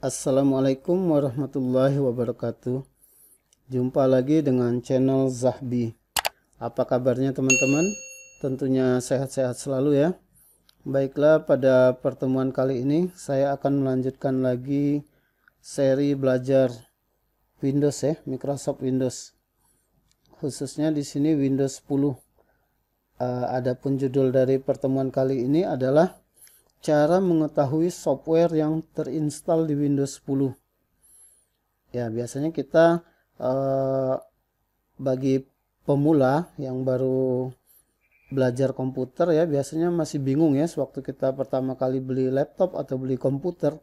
Assalamualaikum warahmatullahi wabarakatuh Jumpa lagi dengan channel Zahbi Apa kabarnya teman-teman? Tentunya sehat-sehat selalu ya Baiklah pada pertemuan kali ini Saya akan melanjutkan lagi seri belajar Windows ya Microsoft Windows Khususnya di sini Windows 10 uh, eh, Adapun judul dari pertemuan kali ini adalah cara mengetahui software yang terinstall di Windows 10 ya biasanya kita eh, bagi pemula yang baru belajar komputer ya biasanya masih bingung ya sewaktu kita pertama kali beli laptop atau beli komputer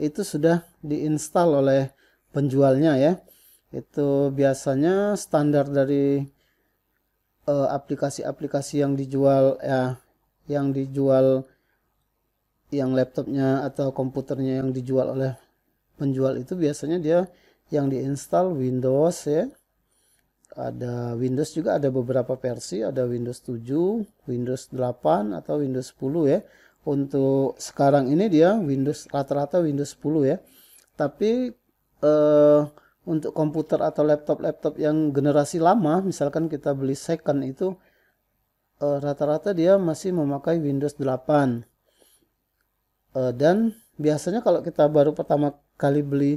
itu sudah diinstal oleh penjualnya ya itu biasanya standar dari eh, aplikasi-aplikasi eh, yang dijual ya yang dijual yang laptopnya atau komputernya yang dijual oleh penjual itu biasanya dia yang diinstal Windows ya ada Windows juga ada beberapa versi ada Windows 7 Windows 8 atau Windows 10 ya untuk sekarang ini dia Windows rata-rata Windows 10 ya tapi eh, untuk komputer atau laptop-laptop yang generasi lama misalkan kita beli second itu eh, rata-rata dia masih memakai Windows 8 uh, dan biasanya kalau kita baru pertama kali beli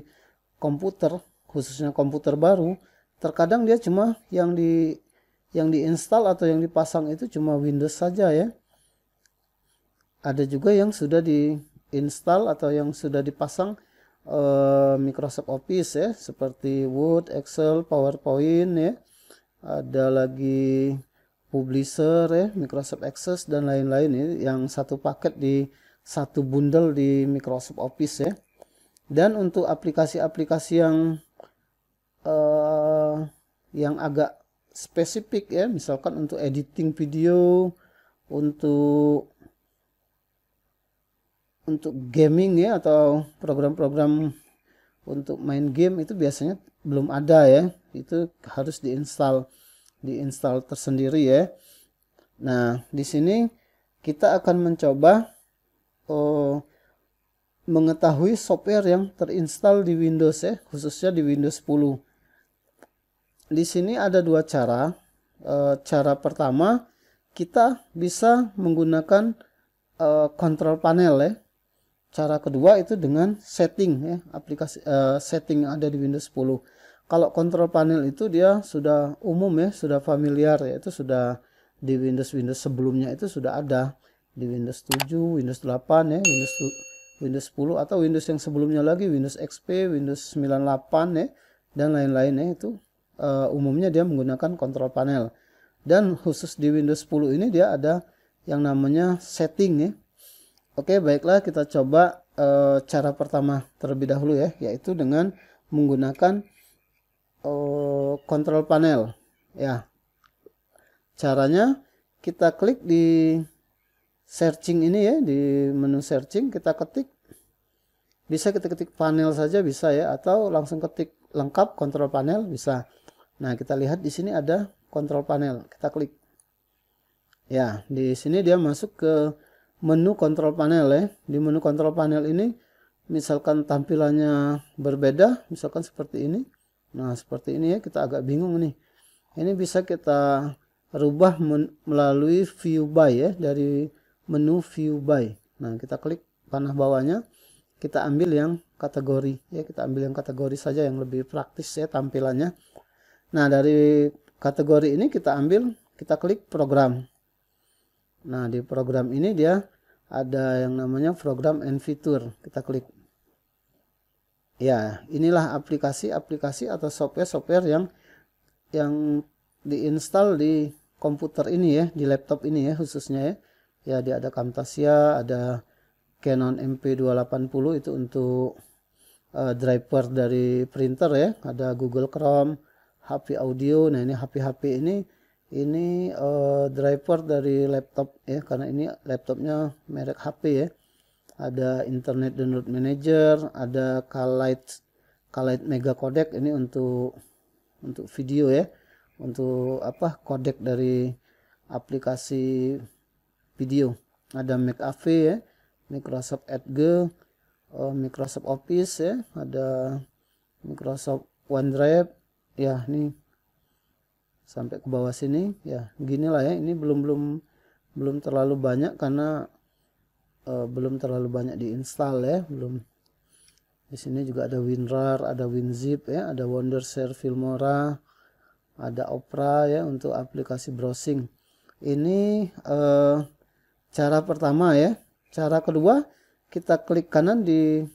komputer khususnya komputer baru terkadang dia cuma yang di yang diinstal atau yang dipasang itu cuma Windows saja ya ada juga yang sudah diinstal atau yang sudah dipasang uh, Microsoft Office ya seperti Word, Excel, PowerPoint ya ada lagi Publisher ya Microsoft Access dan lain-lain ya yang satu paket di satu bundel di Microsoft Office ya dan untuk aplikasi-aplikasi yang uh, yang agak spesifik ya misalkan untuk editing video untuk untuk gaming ya atau program-program untuk main game itu biasanya belum ada ya itu harus diinstal diinstal tersendiri ya nah di sini kita akan mencoba uh, mengetahui software yang terinstall di Windows ya, khususnya di Windows 10. Di sini ada dua cara. E, cara pertama, kita bisa menggunakan e, eh, control panel ya. Cara kedua itu dengan setting ya, aplikasi e, setting yang ada di Windows 10. Kalau control panel itu dia sudah umum ya, sudah familiar ya, itu sudah di Windows Windows sebelumnya itu sudah ada di Windows 7, Windows 8 ya, Windows Windows 10 atau Windows yang sebelumnya lagi Windows XP, Windows 98 ya dan lain lain ya itu uh, umumnya dia menggunakan kontrol panel. Dan khusus di Windows 10 ini dia ada yang namanya setting ya. Oke, baiklah kita coba uh, cara pertama terlebih dahulu ya, yaitu dengan menggunakan uh, panel ya. Caranya kita klik di searching ini ya di menu searching kita ketik bisa kita ketik panel saja bisa ya atau langsung ketik lengkap kontrol panel bisa nah kita lihat di sini ada kontrol panel kita klik ya di sini dia masuk ke menu kontrol panel ya di menu kontrol panel ini misalkan tampilannya berbeda misalkan seperti ini nah seperti ini ya kita agak bingung nih ini bisa kita rubah melalui view by ya dari menu view by. Nah, kita klik panah bawahnya, kita ambil yang kategori ya, kita ambil yang kategori saja yang lebih praktis ya tampilannya. Nah, dari kategori ini kita ambil, kita klik program. Nah, di program ini dia ada yang namanya program and feature. Kita klik. Ya, inilah aplikasi-aplikasi atau software-software yang yang diinstal di komputer ini ya, di laptop ini ya khususnya ya ya dia ada Camtasia ada Canon MP280 itu untuk uh, driver dari printer ya ada Google Chrome HP audio nah ini HP HP ini ini uh, driver dari laptop ya karena ini laptopnya merek HP ya ada internet download manager ada Kalite Kalite Mega Codec ini untuk untuk video ya untuk apa codec dari aplikasi video ada Mac AV ya Microsoft Edge uh, Microsoft Office ya ada Microsoft OneDrive ya ini sampai ke bawah sini ya ginilah ya ini belum belum belum terlalu banyak karena uh, belum terlalu banyak diinstal ya belum di sini juga ada WinRAR ada WinZip ya ada WonderShare Filmora ada Opera ya untuk aplikasi browsing ini uh, cara pertama ya cara kedua kita klik kanan di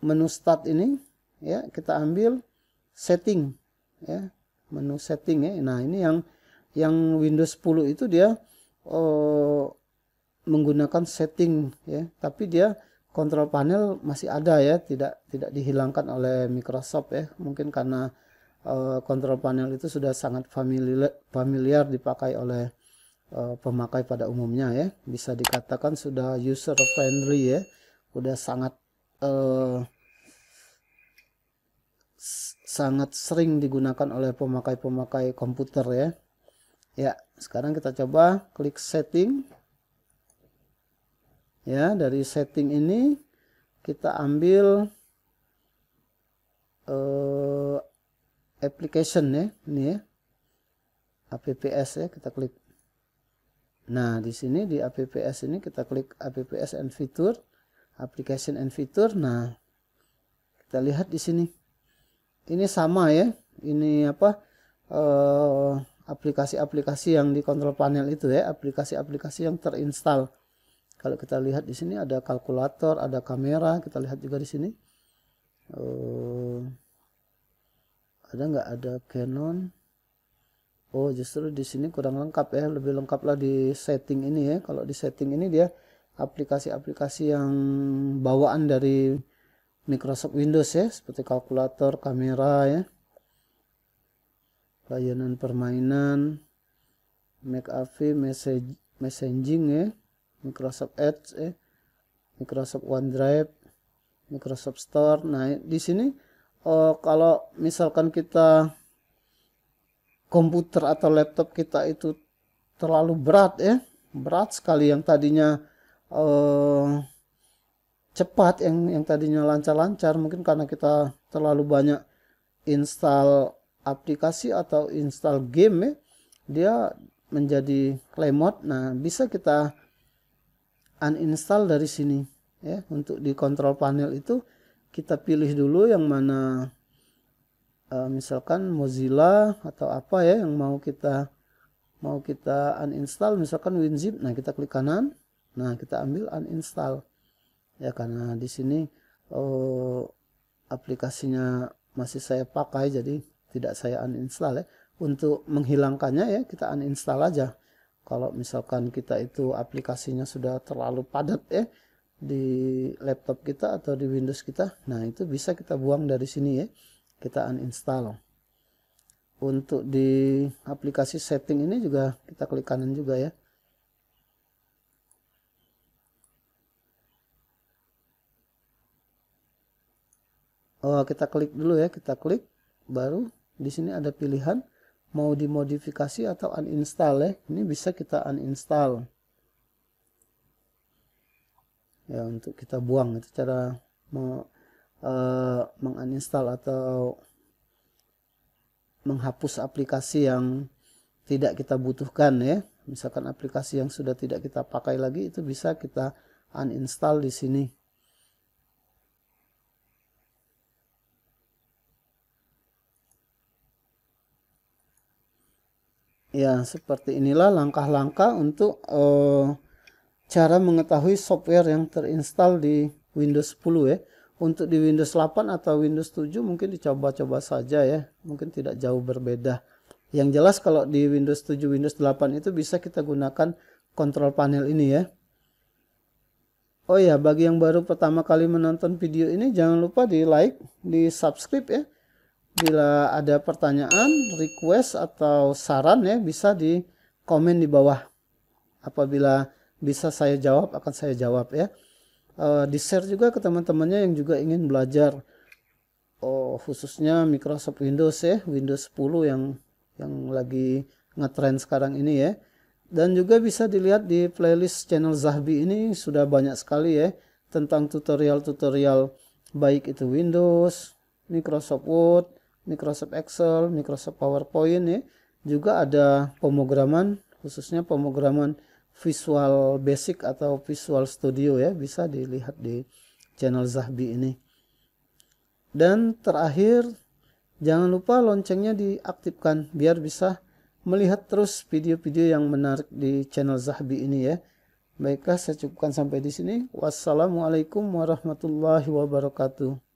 menu start ini ya kita ambil setting ya menu setting ya nah ini yang yang Windows 10 itu dia oh, menggunakan setting ya tapi dia kontrol panel masih ada ya tidak tidak dihilangkan oleh Microsoft ya mungkin karena eh, kontrol uh, panel itu sudah sangat familiar, familiar dipakai oleh uh, pemakai pada umumnya ya bisa dikatakan sudah user friendly ya udah sangat uh, sangat sering digunakan oleh pemakai-pemakai komputer ya ya sekarang kita coba klik setting ya dari setting ini kita ambil uh, application ya ini ya apps ya kita klik Nah, di sini di APPS ini kita klik APPS and Feature, Application and Feature. Nah, kita lihat di sini. Ini sama ya. Ini apa? Eh, aplikasi-aplikasi yang di kontrol panel itu ya, aplikasi-aplikasi yang terinstall. Kalau kita lihat di sini ada kalkulator, ada kamera, kita lihat juga di sini. Eh, ada nggak ada Canon? Oh, justru di sini kurang lengkap ya. Lebih lengkaplah di setting ini ya. Kalau di setting ini dia aplikasi-aplikasi yang bawaan dari Microsoft Windows ya, seperti kalkulator, kamera ya. Layanan permainan, McAfee, message, messaging ya, Microsoft Edge ya, Microsoft OneDrive, Microsoft Store. Nah, di sini oh, kalau misalkan kita komputer atau laptop kita itu terlalu berat ya berat sekali yang tadinya eh, cepat yang yang tadinya lancar-lancar mungkin karena kita terlalu banyak install aplikasi atau install game ya dia menjadi lemot nah bisa kita uninstall dari sini ya untuk di kontrol panel itu kita pilih dulu yang mana Eh, misalkan Mozilla atau apa ya yang mau kita mau kita uninstall misalkan WinZip nah kita klik kanan nah kita ambil uninstall ya karena di sini oh, aplikasinya masih saya pakai jadi tidak saya uninstall ya untuk menghilangkannya ya kita uninstall aja kalau misalkan kita itu aplikasinya sudah terlalu padat ya di laptop kita atau di Windows kita nah itu bisa kita buang dari sini ya kita uninstall untuk di aplikasi setting ini juga kita klik kanan juga ya oh, kita klik dulu ya kita klik baru di sini ada pilihan mau dimodifikasi atau uninstall ya ini bisa kita uninstall ya untuk kita buang itu cara uh, menginstal atau menghapus aplikasi yang tidak kita butuhkan ya. Misalkan aplikasi yang sudah tidak kita pakai lagi itu bisa kita uninstall di sini. Ya, seperti inilah langkah-langkah untuk uh, cara mengetahui software yang terinstall di Windows 10 ya. Untuk di Windows 8 atau Windows 7 mungkin dicoba-coba saja ya. Mungkin tidak jauh berbeda. Yang jelas kalau di Windows 7, Windows 8 itu bisa kita gunakan kontrol panel ini ya. Oh ya, bagi yang baru pertama kali menonton video ini jangan lupa di like, di subscribe ya. Bila ada pertanyaan, request atau saran ya bisa di komen di bawah. Apabila bisa saya jawab akan saya jawab ya uh, eh, di share juga ke teman-temannya yang juga ingin belajar oh, khususnya Microsoft Windows ya Windows 10 yang yang lagi ngetrend sekarang ini ya dan juga bisa dilihat di playlist channel Zahbi ini sudah banyak sekali ya tentang tutorial-tutorial baik itu Windows, Microsoft Word, Microsoft Excel, Microsoft PowerPoint ya. Juga ada pemrograman khususnya pemrograman Visual Basic atau Visual Studio ya bisa dilihat di channel Zahbi ini dan terakhir jangan lupa loncengnya diaktifkan biar bisa melihat terus video-video yang menarik di channel Zahbi ini ya baiklah saya cukupkan sampai di sini wassalamualaikum warahmatullahi wabarakatuh